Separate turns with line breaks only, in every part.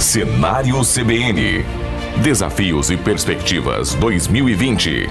Cenário CBN. Desafios e Perspectivas 2020.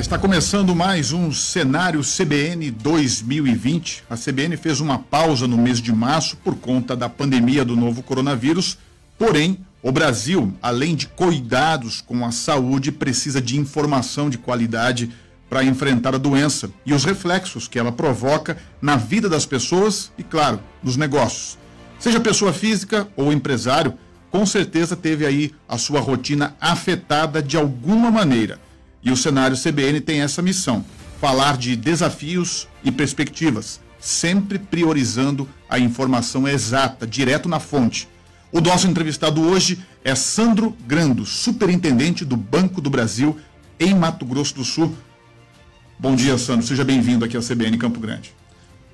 está começando mais um cenário CBN 2020. A CBN fez uma pausa no mês de março por conta da pandemia do novo coronavírus. Porém, o Brasil, além de cuidados com a saúde, precisa de informação de qualidade para enfrentar a doença e os reflexos que ela provoca na vida das pessoas e, claro, nos negócios. Seja pessoa física ou empresário, com certeza teve aí a sua rotina afetada de alguma maneira. E o cenário CBN tem essa missão: falar de desafios e perspectivas, sempre priorizando a informação exata, direto na fonte. O nosso entrevistado hoje é Sandro Grando, superintendente do Banco do Brasil em Mato Grosso do Sul. Bom dia, Sandro. Seja bem-vindo aqui à CBN Campo Grande.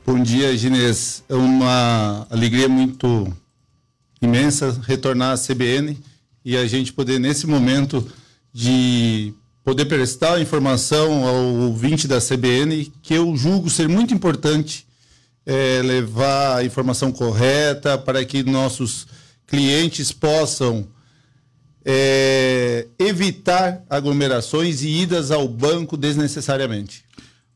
Bom dia, Ginês. É uma alegria muito imensa retornar à CBN e a gente poder, nesse momento de poder prestar informação ao ouvinte da CBN que eu julgo ser muito importante é, levar a informação correta para que nossos clientes possam é, evitar aglomerações e idas ao banco desnecessariamente.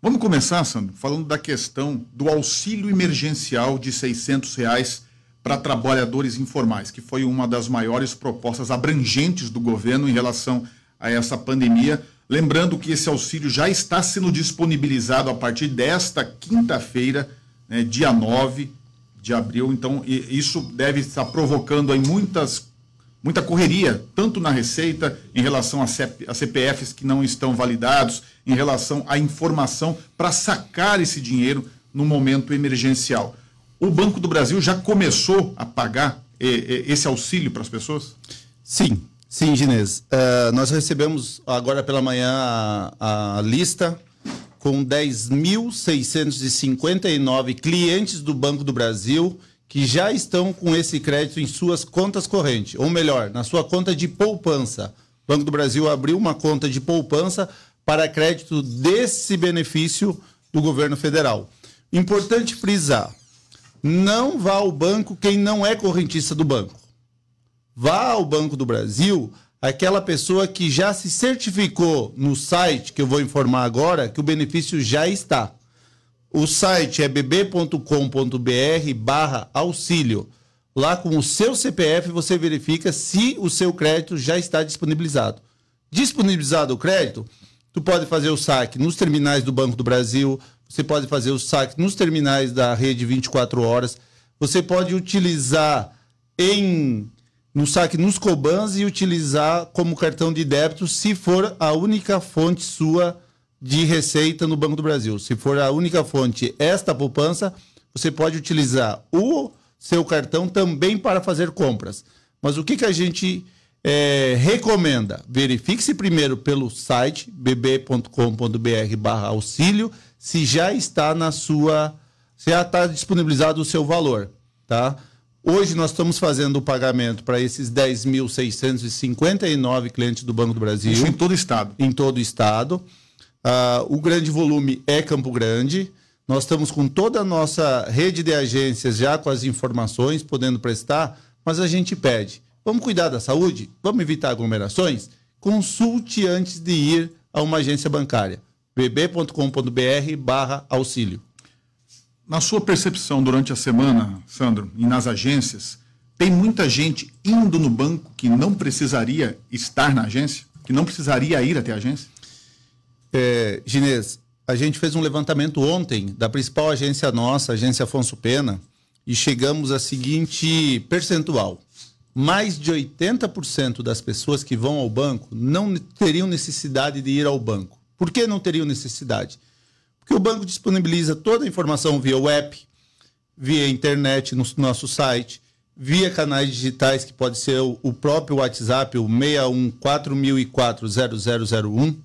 Vamos começar, Sandro, falando da questão do auxílio emergencial de R$ reais para trabalhadores informais, que foi uma das maiores propostas abrangentes do governo em relação a essa pandemia. Lembrando que esse auxílio já está sendo disponibilizado a partir desta quinta-feira, né, dia 9 de abril. Então, isso deve estar provocando aí muitas, muita correria, tanto na Receita, em relação a, a CPFs que não estão validados, em relação à informação para sacar esse dinheiro no momento emergencial. O Banco do Brasil já começou a pagar eh, eh, esse auxílio para as pessoas? Sim, Sim,
Ginês. Uh, é, nós recebemos agora pela manhã a, a lista com 10.659 clientes do Banco do Brasil que já estão com esse crédito em suas contas correntes, ou melhor, na sua conta de poupança. O Banco do Brasil abriu uma conta de poupança para crédito desse benefício do governo federal. Importante frisar: não vá ao banco quem não é correntista do banco. Vá ao Banco do Brasil aquela pessoa que já se certificou no site, que eu vou informar agora, que o benefício já está. O site é bb.com.br barra auxílio. Lá com o seu CPF você verifica se o seu crédito já está disponibilizado. Disponibilizado o crédito, tu pode fazer o saque nos terminais do Banco do Brasil, você pode fazer o saque nos terminais da rede 24 horas, você pode utilizar em no saque nos Cobans e utilizar como cartão de débito se for a única fonte sua de receita no Banco do Brasil. Se for a única fonte esta poupança, você pode utilizar o seu cartão também para fazer compras. Mas o que, que a gente é, recomenda? Verifique-se primeiro pelo site bb.com.br barra auxílio se já está na sua. se já está disponibilizado o seu valor. Tá? Hoje nós estamos fazendo o pagamento para esses 10.659 clientes do Banco do Brasil. Isso em todo o estado. Em todo o estado. Uh, o grande volume é Campo Grande. Nós estamos com toda a nossa rede de agências já com as informações, podendo prestar, mas a gente pede. Vamos cuidar da saúde? Vamos evitar aglomerações? Consulte antes de ir a uma agência bancária. bb.com.br
barra auxílio na sua percepção durante a semana, Sandro, e nas agências, tem muita gente indo no banco que não precisaria estar na agência, que não precisaria ir até a agência? É, Ginês, a gente
fez um levantamento ontem da principal agência nossa, a agência Afonso Pena, e chegamos à seguinte percentual. Mais de 80% das pessoas que vão ao banco não teriam necessidade de ir ao banco. Por que não teriam necessidade? Porque o banco disponibiliza toda a informação via web, via internet, no nosso site, via canais digitais, que pode ser o, o próprio WhatsApp, o 6140040001.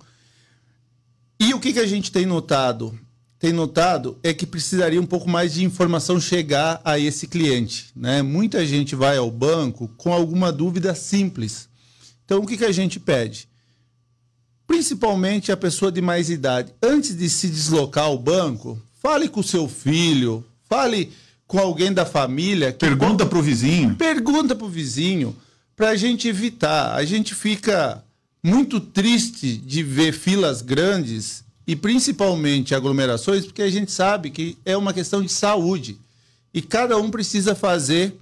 E o que, que a gente tem notado? Tem notado é que precisaria um pouco mais de informação chegar a esse cliente. Né? Muita gente vai ao banco com alguma dúvida simples. Então, o que, que a gente pede? principalmente a pessoa de mais idade, antes de se deslocar ao banco, fale com o seu filho, fale com alguém da família. pergunta para o vizinho. Pergunta para o vizinho, para a gente evitar. A gente fica muito triste de ver filas grandes e principalmente aglomerações, porque a gente sabe que é uma questão de saúde e cada um precisa fazer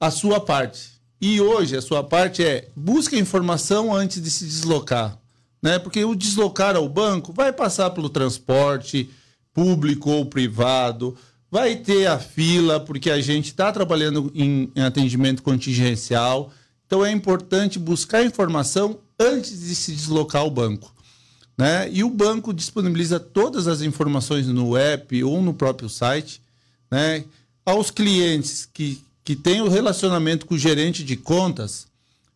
a sua parte. E hoje a sua parte é busca informação antes de se deslocar né? Porque o deslocar ao banco vai passar pelo transporte público ou privado, vai ter a fila, porque a gente está trabalhando em, em, atendimento contingencial. Então é importante buscar informação antes de se deslocar ao banco. Né? E o banco disponibiliza todas as informações no app ou no próprio site. Né? Aos clientes que, que têm o relacionamento com o gerente de contas,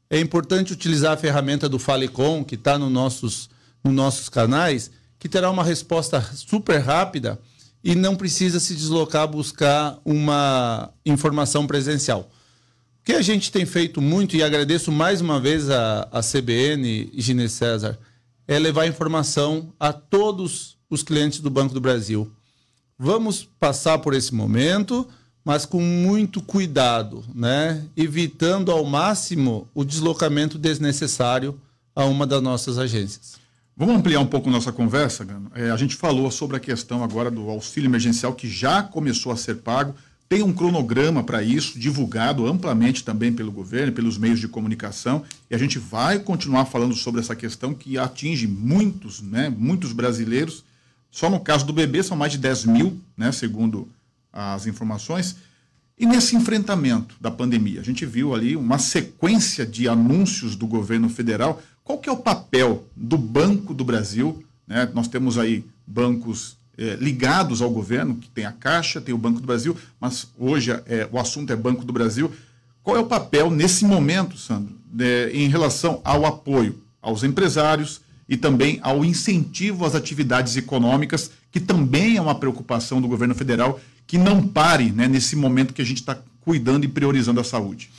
é importante utilizar a ferramenta do Falecom, que está nos nossos, nos nossos canais, que terá uma resposta super rápida e não precisa se deslocar buscar uma informação presencial. O que a gente tem feito muito, e agradeço mais uma vez a, a CBN e Gine César, é levar informação a todos os clientes do Banco do Brasil. Vamos passar por esse momento mas com muito cuidado, né? evitando ao máximo o deslocamento desnecessário
a uma das nossas agências. Vamos ampliar um pouco nossa conversa, Gano. É, a gente falou sobre a questão agora do auxílio emergencial que já começou a ser pago. Tem um cronograma para isso, divulgado amplamente também pelo governo, pelos meios de comunicação, e a gente vai continuar falando sobre essa questão que atinge muitos, né, muitos brasileiros. Só no caso do bebê, são mais de 10 mil, né, segundo as informações. E nesse enfrentamento da pandemia, a gente viu ali uma sequência de anúncios do governo federal. Qual que é o papel do Banco do Brasil? Né? Nós temos aí bancos eh, ligados ao governo, que tem a Caixa, tem o Banco do Brasil, mas hoje é o assunto é Banco do Brasil. Qual é o papel nesse momento, Sandro, em relação ao apoio aos empresários e também ao incentivo às atividades econômicas, que também é uma preocupação do governo federal que não pare né, nesse momento que a gente está cuidando e priorizando a saúde.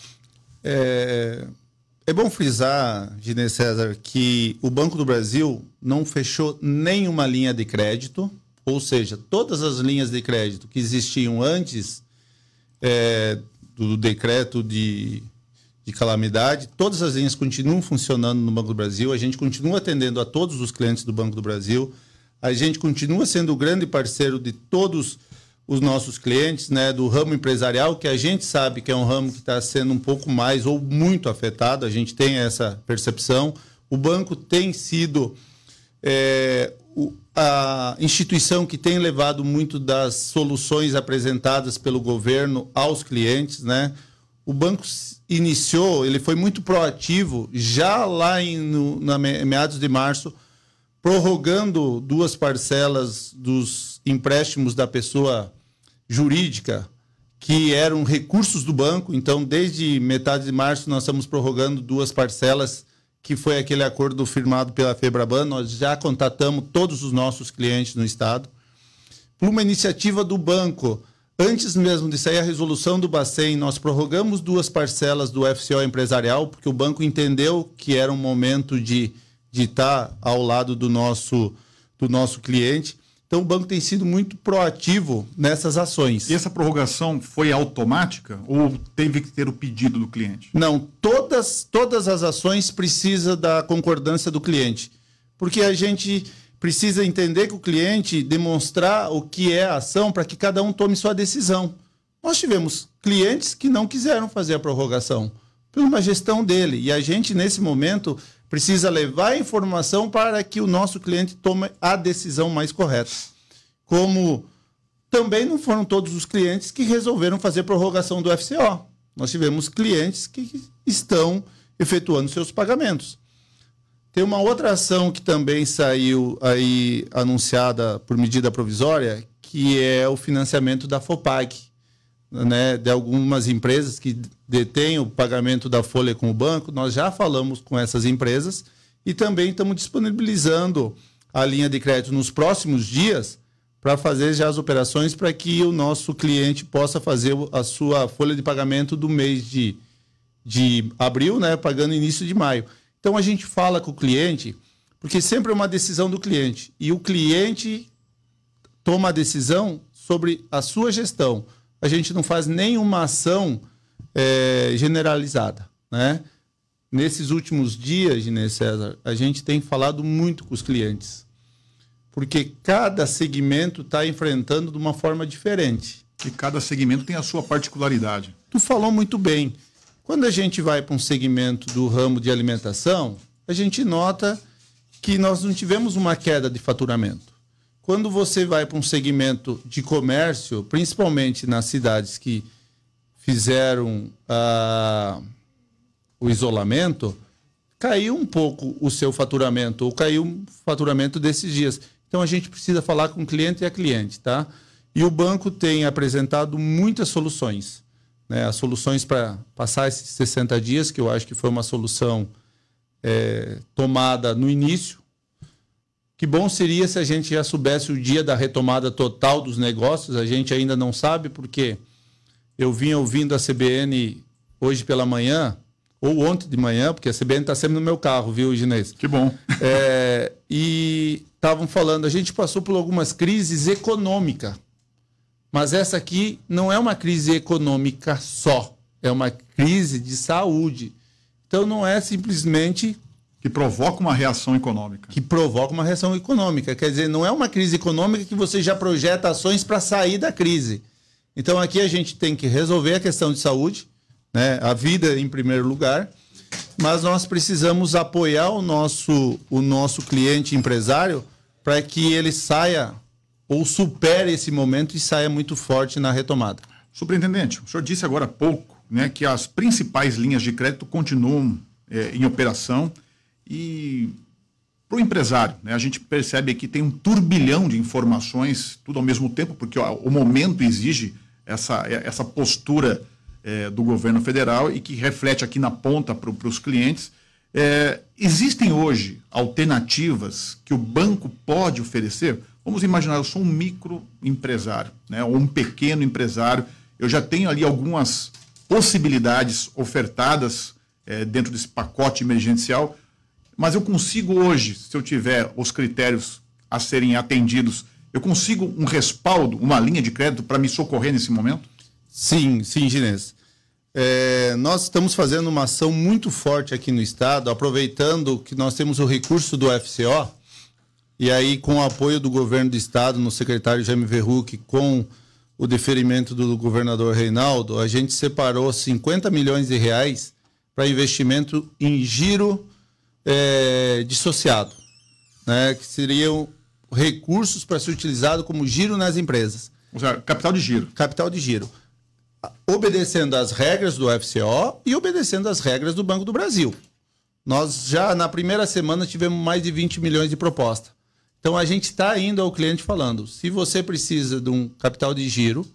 É, é bom frisar,
Gine César, que o Banco do Brasil não fechou nenhuma linha de crédito, ou seja, todas as linhas de crédito que existiam antes é, do decreto de, de calamidade, todas as linhas continuam funcionando no Banco do Brasil, a gente continua atendendo a todos os clientes do Banco do Brasil, a gente continua sendo o grande parceiro de todos os nossos clientes né, do ramo empresarial, que a gente sabe que é um ramo que está sendo um pouco mais ou muito afetado, a gente tem essa percepção. O banco tem sido é, a instituição que tem levado muito das soluções apresentadas pelo governo aos clientes. Né? O banco iniciou, ele foi muito proativo já lá em no, na meados de março, prorrogando duas parcelas dos empréstimos da pessoa jurídica, que eram recursos do banco. Então, desde metade de março, nós estamos prorrogando duas parcelas, que foi aquele acordo firmado pela Febraban. Nós já contatamos todos os nossos clientes no Estado. Por uma iniciativa do banco, antes mesmo de sair a resolução do Bacen, nós prorrogamos duas parcelas do FCO empresarial, porque o banco entendeu que era um momento de, de estar ao lado do nosso, do nosso cliente. Então o banco tem sido muito proativo nessas ações. E essa prorrogação foi automática
ou teve que ter o pedido do cliente?
Não, todas, todas as ações precisa da concordância do cliente. Porque a gente precisa entender que o cliente demonstrar o que é a ação para que cada um tome sua decisão. Nós tivemos clientes que não quiseram fazer a prorrogação por uma gestão dele. E a gente, nesse momento, precisa levar a informação para que o nosso cliente tome a decisão mais correta. Como também não foram todos os clientes que resolveram fazer prorrogação do FCO. Nós tivemos clientes que estão efetuando seus pagamentos. Tem uma outra ação que também saiu aí anunciada por medida provisória, que é o financiamento da FOPAG né, de algumas empresas que detêm o pagamento da folha com o banco, nós já falamos com essas empresas e também estamos disponibilizando a linha de crédito nos próximos dias para fazer já as operações para que o nosso cliente possa fazer a sua folha de pagamento do mês de, de abril, né, pagando início de maio. Então a gente fala com o cliente, porque sempre é uma decisão do cliente e o cliente toma a decisão sobre a sua gestão a gente não faz nenhuma ação é, generalizada, né? Nesses últimos dias, Ginei César, a gente tem falado muito com os clientes, porque cada segmento está enfrentando de uma forma diferente. E cada segmento tem a sua particularidade. Tu falou muito bem. Quando a gente vai para um segmento do ramo de alimentação, a gente nota que nós não tivemos uma queda de faturamento. Quando você vai para um segmento de comércio, principalmente nas cidades que fizeram ah, o isolamento, caiu um pouco o seu faturamento, ou caiu o faturamento desses dias. Então a gente precisa falar com o cliente e a cliente, tá? E o banco tem apresentado muitas soluções. Né? As soluções para passar esses 60 dias, que eu acho que foi uma solução é, tomada no início, que bom seria se a gente já soubesse o dia da retomada total dos negócios, a gente ainda não sabe, porque eu vim ouvindo a CBN hoje pela manhã, ou ontem de manhã, porque a CBN está sempre no meu carro, viu, Ginês? Que bom. É, e estavam falando, a gente passou por algumas crises econômicas, mas essa aqui não é uma crise econômica só, é uma crise de saúde. Então não é simplesmente que provoca uma reação econômica. Que provoca uma reação econômica. Quer dizer, não é uma crise econômica que você já projeta ações para sair da crise. Então aqui a gente tem que resolver a questão de saúde, né? a vida em primeiro lugar, mas nós precisamos apoiar o nosso, o nosso cliente empresário para que ele saia
ou supere esse momento e saia muito forte na retomada. Superintendente, o senhor disse agora há pouco né, que as principais linhas de crédito continuam é, em operação e para o empresário, né, a gente percebe que tem um turbilhão de informações, tudo ao mesmo tempo, porque ó, o momento exige essa, essa postura é, do governo federal e que reflete aqui na ponta para os clientes. É, existem hoje alternativas que o banco pode oferecer? Vamos imaginar, eu sou um microempresário, né, ou um pequeno empresário, eu já tenho ali algumas possibilidades ofertadas é, dentro desse pacote emergencial mas eu consigo hoje, se eu tiver os critérios a serem atendidos, eu consigo um respaldo, uma linha de crédito para me socorrer nesse momento? Sim, sim, Ginés.
É, nós estamos fazendo uma ação muito forte aqui no Estado, aproveitando que nós temos o recurso do FCO, e aí com o apoio do governo do Estado, no secretário Jaime Verruc, com o deferimento do governador Reinaldo, a gente separou 50 milhões de reais para investimento em giro é, dissociado, né? que seriam recursos para ser utilizado como giro nas empresas. Ou seja, capital de giro. Capital de giro. Obedecendo às regras do FCO e obedecendo às regras do Banco do Brasil. Nós já na primeira semana tivemos mais de 20 milhões de propostas. Então a gente está indo ao cliente falando: se você precisa de um capital de giro,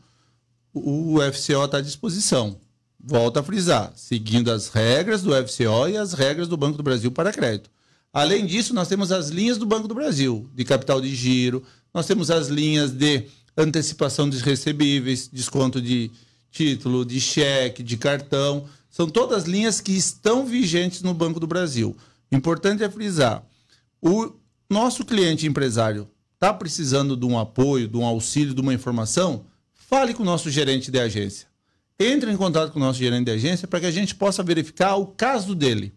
o FCO está à disposição. Volto a frisar, seguindo as regras do FCO e as regras do Banco do Brasil para crédito. Além disso, nós temos as linhas do Banco do Brasil, de capital de giro, nós temos as linhas de antecipação dos recebíveis, desconto de título, de cheque, de cartão. São todas linhas que estão vigentes no Banco do Brasil. Importante é frisar: o nosso cliente empresário está precisando de um apoio, de um auxílio, de uma informação? Fale com o nosso gerente de agência entre em contato com o nosso gerente de agência para que a gente possa verificar o caso dele.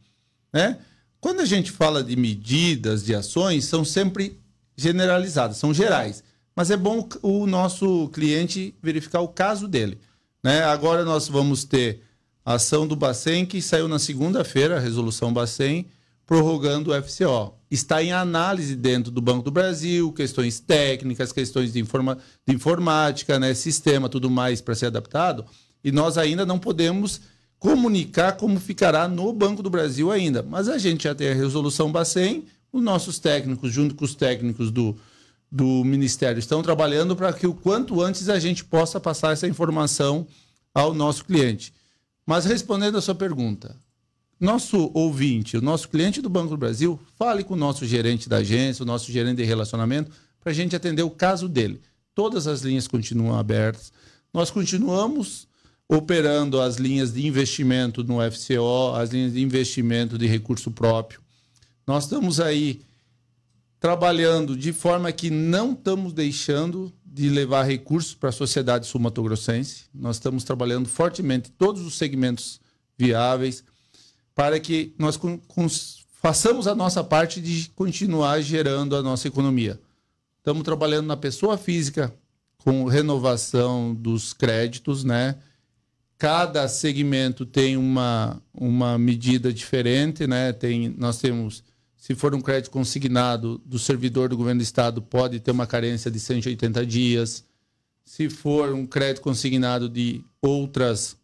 Né? Quando a gente fala de medidas, de ações, são sempre generalizadas, são gerais. Mas é bom o nosso cliente verificar o caso dele. Né? Agora nós vamos ter a ação do Bacen, que saiu na segunda-feira, a resolução Bacen, prorrogando o FCO. Está em análise dentro do Banco do Brasil, questões técnicas, questões de, informa de informática, né? sistema, tudo mais para ser adaptado. E nós ainda não podemos comunicar como ficará no Banco do Brasil ainda. Mas a gente já tem a resolução Bacen, os nossos técnicos, junto com os técnicos do, do Ministério, estão trabalhando para que o quanto antes a gente possa passar essa informação ao nosso cliente. Mas respondendo a sua pergunta, nosso ouvinte, o nosso cliente do Banco do Brasil, fale com o nosso gerente da agência, o nosso gerente de relacionamento, para a gente atender o caso dele. Todas as linhas continuam abertas. Nós continuamos operando as linhas de investimento no FCO, as linhas de investimento de recurso próprio. Nós estamos aí trabalhando de forma que não estamos deixando de levar recursos para a sociedade sul-mato-grossense. Nós estamos trabalhando fortemente todos os segmentos viáveis para que nós façamos a nossa parte de continuar gerando a nossa economia. Estamos trabalhando na pessoa física com renovação dos créditos, né? cada segmento tem uma, uma medida diferente, né? Tem, nós temos, se for um crédito consignado do servidor do governo do estado, pode ter uma carência de 180 dias. Se for um crédito consignado de outras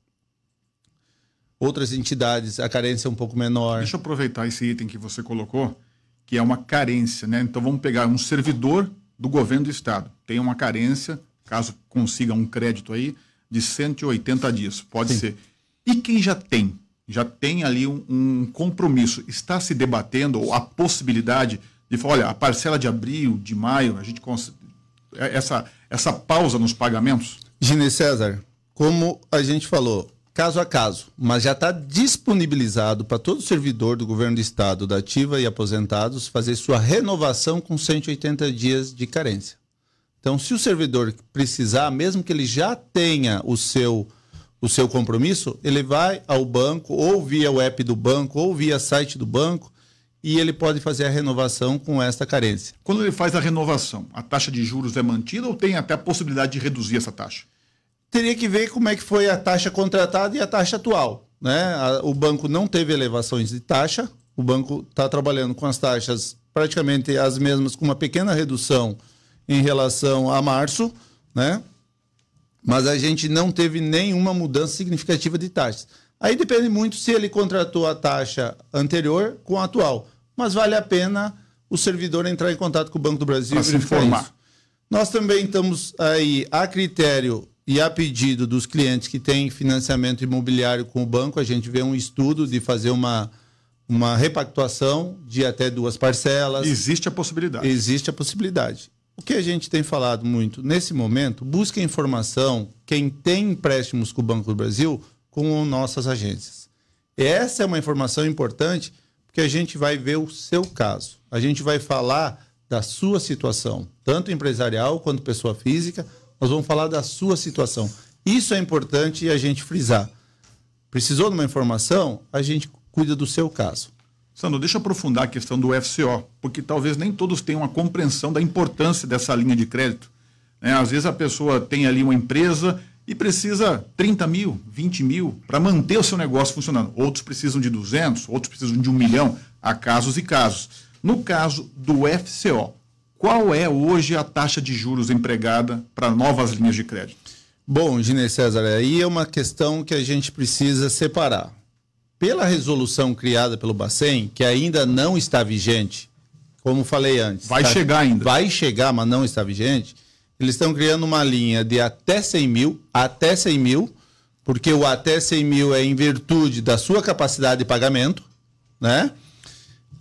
outras entidades, a carência é um pouco menor. Deixa eu aproveitar esse item que você colocou, que é uma carência, né? Então vamos pegar um servidor do governo do estado, tem uma carência, caso consiga um crédito aí, de 180 dias, pode Sim. ser. E quem já tem, já tem ali um, um, compromisso, está se debatendo a possibilidade de falar, olha, a parcela de abril, de maio, a gente é, essa essa pausa nos pagamentos? Gine César, como a gente falou,
caso a caso, mas já está disponibilizado para todo servidor do governo do estado, da ativa e aposentados, fazer sua renovação com 180 dias de carência. Então, se o servidor precisar, mesmo que ele já tenha o seu o seu compromisso, ele vai ao banco, ou via o app do banco, ou via site do banco, e ele pode fazer a renovação com esta carência. Quando ele faz a renovação, a taxa de juros é mantida ou tem até a possibilidade de reduzir essa taxa? Teria que ver como é que foi a taxa contratada e a taxa atual. Né? O banco não teve elevações de taxa, o banco está trabalhando com as taxas praticamente as mesmas, com uma pequena redução em relação a março, né? Mas a gente não teve nenhuma mudança significativa de taxas. Aí depende muito se ele contratou a taxa anterior com a atual. Mas vale a pena o servidor entrar em contato com o Banco do Brasil para se informar. Isso. Nós também estamos aí a critério e a pedido dos clientes que têm financiamento imobiliário com o banco, a gente vê um estudo de fazer uma, uma repactuação de até duas parcelas. Existe a possibilidade. Existe a possibilidade. O que a gente tem falado muito nesse momento, busque informação quem tem empréstimos com o Banco do Brasil com nossas agências. Essa é uma informação importante porque a gente vai ver o seu caso. A gente vai falar da sua situação, tanto empresarial quanto pessoa física. Nós vamos falar da sua situação. Isso é importante a gente frisar.
Precisou de uma informação? A gente cuida do seu caso. Sandro, deixa eu aprofundar a questão do FCO, porque talvez nem todos tenham a compreensão da importância dessa linha de crédito. Né? Às vezes a pessoa tem ali uma empresa e precisa 30 mil, 20 mil para manter o seu negócio funcionando. Outros precisam de 200, outros precisam de um milhão. Há casos e casos. No caso do FCO, qual é hoje a taxa de juros empregada para
novas linhas de crédito? Bom, Ginei César, aí é uma questão que a gente precisa separar pela resolução criada pelo Bacen, que ainda não está vigente, como falei antes. Vai tá? chegar ainda. Vai chegar, mas não está vigente. Eles estão criando uma linha de até 100 mil, até 100 mil, porque o até 100 mil é em virtude da sua capacidade de pagamento, né?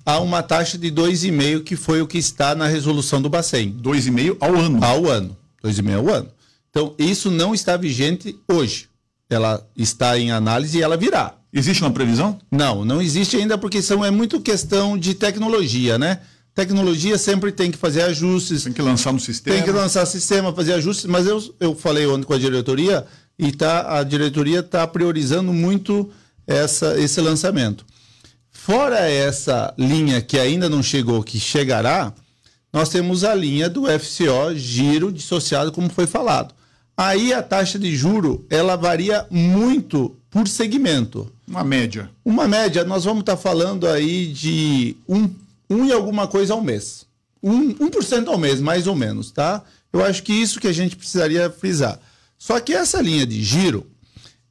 A uma taxa de 2,5, que foi o que está na resolução do Bacen. 2,5 ao ano. Ao ano. 2,5 ao ano. Então, isso não está vigente hoje. Ela está em análise e ela virá. Existe uma previsão? Não, não existe ainda porque são, é muito questão de tecnologia, né? Tecnologia sempre tem que fazer ajustes. Tem que lançar no sistema. Tem que lançar sistema, fazer ajustes. Mas eu, eu falei ontem com a diretoria e tá, a diretoria está priorizando muito essa, esse lançamento. Fora essa linha que ainda não chegou, que chegará, nós temos a linha do FCO giro dissociado, como foi falado. Aí a taxa de juro ela varia muito por segmento. Uma média. Uma média, nós vamos estar tá falando aí de um, um e alguma coisa ao mês. Um, 1% ao mês, mais ou menos, tá? Eu acho que isso que a gente precisaria frisar. Só que essa linha de giro,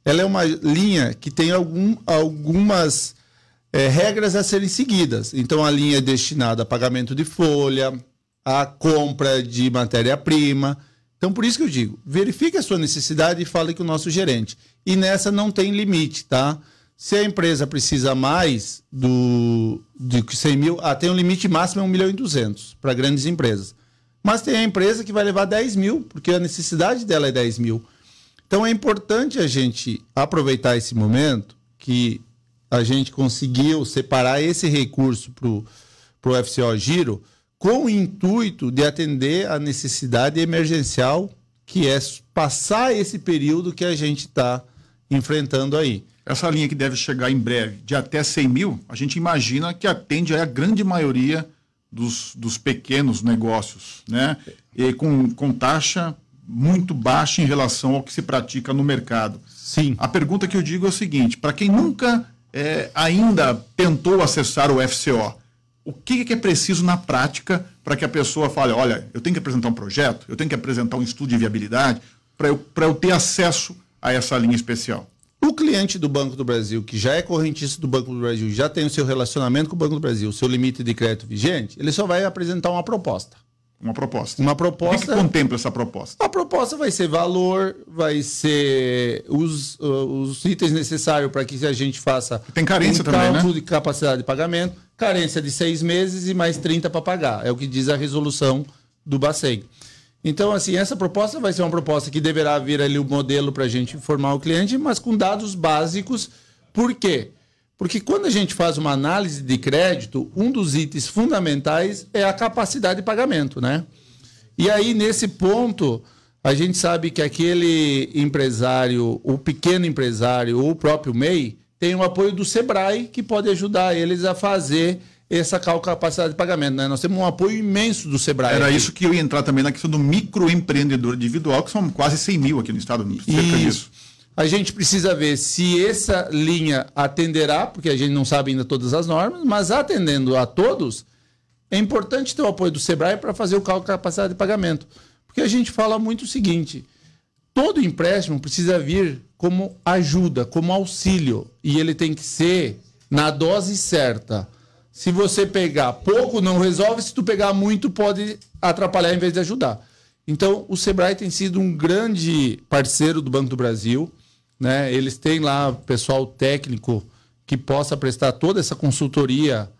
ela é uma linha que tem algum, algumas é, regras a serem seguidas. Então, a linha é destinada a pagamento de folha, a compra de matéria-prima. Então, por isso que eu digo, verifique a sua necessidade e fale com o nosso gerente. E nessa não tem limite, tá? Se a empresa precisa mais do, de 100 mil, ah, tem um limite máximo é 1 milhão e 200 para grandes empresas. Mas tem a empresa que vai levar 10 mil, porque a necessidade dela é 10 mil. Então é importante a gente aproveitar esse momento que a gente conseguiu separar esse recurso para o FCO Giro com o intuito de atender a necessidade emergencial que é passar esse período que a gente está enfrentando
aí. Essa linha que deve chegar em breve de até 100 mil, a gente imagina que atende a grande maioria dos, dos pequenos negócios, né? E com, com taxa muito baixa em relação ao que se pratica no mercado. Sim. A pergunta que eu digo é o seguinte: para quem nunca é, ainda tentou acessar o FCO, o que, que é preciso na prática para que a pessoa fale: olha, eu tenho que apresentar um projeto, eu tenho que apresentar um estudo de viabilidade, para eu, eu ter acesso a essa linha especial. O
cliente do Banco do Brasil, que já é correntista do Banco do Brasil, já tem o seu relacionamento com o Banco do Brasil, o seu limite de crédito vigente, ele só vai apresentar uma proposta. Uma proposta. Uma proposta. O que, contempla essa proposta? A proposta vai ser valor, vai ser os, uh, os itens necessários para que a gente faça. Tem carência um também, né? de capacidade de pagamento, carência de seis meses e mais 30 para pagar. É o que diz a resolução do Bacen. Então, assim, essa proposta vai ser uma proposta que deverá vir ali o modelo para a gente informar o cliente, mas com dados básicos. Por quê? Porque quando a gente faz uma análise de crédito, um dos itens fundamentais é a capacidade de pagamento, né? E aí, nesse ponto, a gente sabe que aquele empresário, o pequeno empresário ou o próprio MEI, tem o apoio do SEBRAE, que pode ajudar eles a fazer essa capacidade de pagamento. Né? Nós temos um apoio imenso do Sebrae. Era aqui. isso
que eu ia entrar também
na questão do microempreendedor individual, que são quase 100 mil aqui no estado, né? cerca disso. A gente precisa ver se essa linha atenderá, porque a gente não sabe ainda todas as normas, mas atendendo a todos, é importante ter o apoio do Sebrae para fazer o cálculo de capacidade de pagamento. Porque a gente fala muito o seguinte: todo empréstimo precisa vir como ajuda, como auxílio, e ele tem que ser na dose certa se você pegar pouco, não resolve. Se tu pegar muito, pode atrapalhar em vez de ajudar. Então, o Sebrae tem sido um grande parceiro do Banco do Brasil. Né? Eles têm lá pessoal técnico que possa prestar toda essa consultoria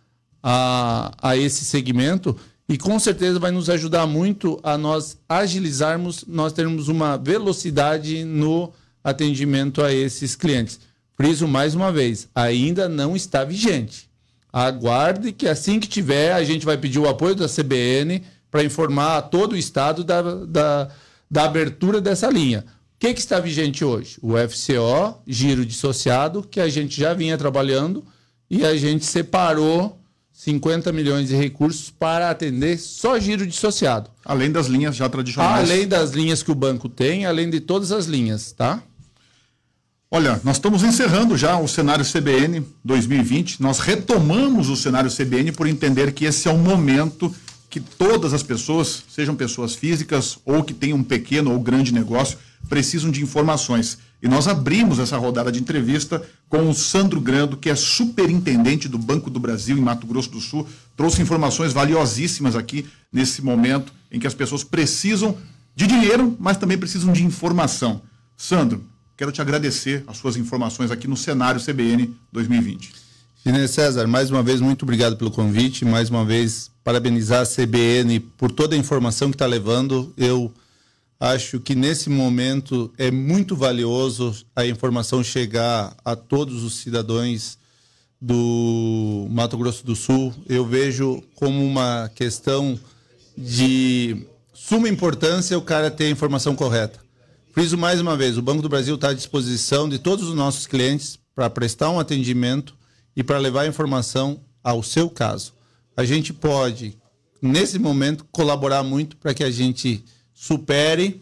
a, a esse segmento e com certeza vai nos ajudar muito a nós agilizarmos, nós termos uma velocidade no atendimento a esses clientes. Friso mais uma vez, ainda não está vigente. Aguarde que assim que tiver, a gente vai pedir o apoio da CBN para informar a todo o Estado da, da, da abertura dessa linha. O que, que está vigente hoje? O FCO, giro dissociado, que a gente já vinha trabalhando e a gente separou 50 milhões de recursos para atender só giro dissociado. Além das linhas já tradicionais. Além das
linhas que o banco tem, além de todas as linhas, tá? Olha, nós estamos encerrando já o cenário CBN 2020. Nós retomamos o cenário CBN por entender que esse é o momento que todas as pessoas, sejam pessoas físicas ou que tenham um pequeno ou grande negócio, precisam de informações. E nós abrimos essa rodada de entrevista com o Sandro Grando, que é superintendente do Banco do Brasil em Mato Grosso do Sul. Trouxe informações valiosíssimas aqui nesse momento em que as pessoas precisam de dinheiro, mas também precisam de informação. Sandro, Quero te agradecer as suas informações aqui no cenário CBN 2020. Chinês César, mais uma vez, muito obrigado pelo convite.
Mais uma vez, parabenizar a CBN por toda a informação que está levando. Eu acho que nesse momento é muito valioso a informação chegar a todos os cidadãos do Mato Grosso do Sul. Eu vejo como uma questão de suma importância o cara ter a informação correta. Friso mais uma vez, o Banco do Brasil está à disposição de todos os nossos clientes para prestar um atendimento e para levar informação ao seu caso. A gente pode, nesse momento, colaborar muito para que a gente supere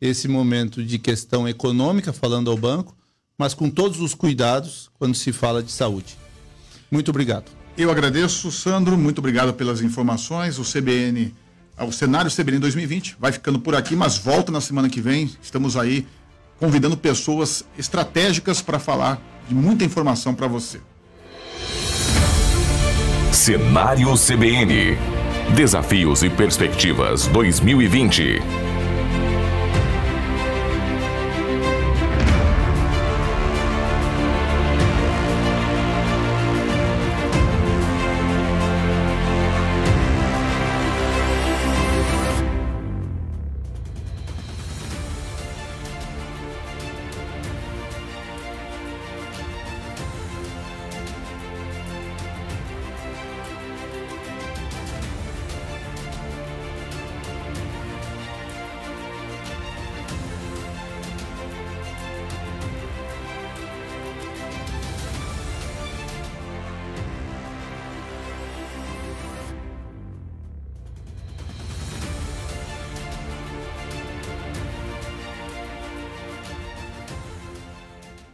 esse momento de questão econômica, falando ao banco, mas com todos os
cuidados quando se fala de saúde. Muito obrigado. Eu agradeço, Sandro. Muito obrigado pelas informações. O CBN ah, o cenário CBN 2020 vai ficando por aqui, mas volta na semana que vem. Estamos aí convidando pessoas estratégicas para falar de muita informação para você. Cenário CBN. Desafios e perspectivas 2020.